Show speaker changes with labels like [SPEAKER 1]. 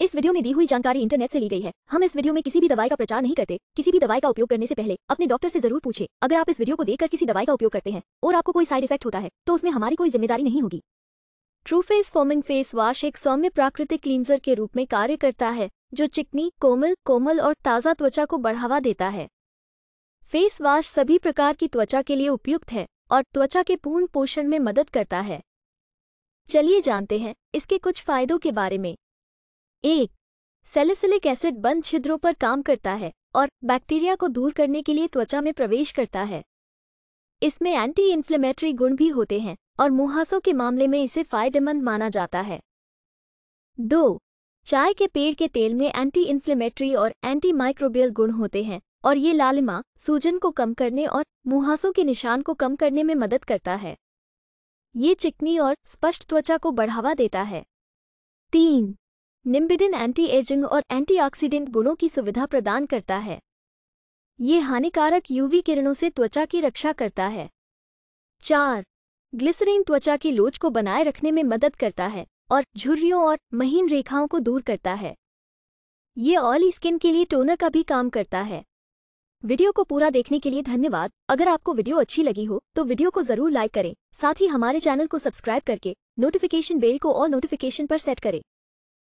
[SPEAKER 1] इस वीडियो में दी हुई जानकारी इंटरनेट से ली गई है हम इस वीडियो में किसी भी दवाई का प्रचार नहीं करते किसी भी दवाई का उपयोग करने से पहले अपने डॉक्टर से जरूर पूछे अगर आप इस वीडियो को देखकर किसी दवाई का उपयोग करते हैं और आपको कोई साइड इफेक्ट होता है तो उसमें हमारी कोई जिम्मेदारी नहीं होगी true face foaming face wash एक सौम्य प्राकृतिक क्लींजर के रूप में कार्य करता है जो चिकनी कोमल कोमल और ताज़ा त्वचा को बढ़ावा देता है फेस वॉश सभी प्रकार की त्वचा के लिए उपयुक्त है और त्वचा के पूर्ण पोषण में मदद करता है चलिए जानते हैं इसके कुछ फायदों के बारे में एक सेलिसिलिक एसिड बंद छिद्रों पर काम करता है और बैक्टीरिया को दूर करने के लिए त्वचा में प्रवेश करता है इसमें एंटी इन्फ्लेमेटरी गुण भी होते हैं और मुहासों के मामले में इसे फायदेमंद माना जाता है दो चाय के पेड़ के तेल में एंटी इन्फ्लेमेटरी और एंटी माइक्रोबियल गुण होते हैं और ये लालिमा सूजन को कम करने और मुहासों के निशान को कम करने में मदद करता है ये चिकनी और स्पष्ट त्वचा को बढ़ावा देता है तीन निम्बिडिन एंटी एजिंग और एंटीऑक्सीडेंट गुणों की सुविधा प्रदान करता है ये हानिकारक यूवी किरणों से त्वचा की रक्षा करता है चार ग्लिसरीन त्वचा की लोच को बनाए रखने में मदद करता है और झुर्रियों और महीन रेखाओं को दूर करता है ये ऑली स्किन के लिए टोनर का भी काम करता है वीडियो को पूरा देखने के लिए धन्यवाद अगर आपको वीडियो अच्छी लगी हो तो वीडियो को जरूर लाइक करें साथ ही हमारे चैनल को सब्सक्राइब करके नोटिफिकेशन बेल को और नोटिफिकेशन पर सेट करें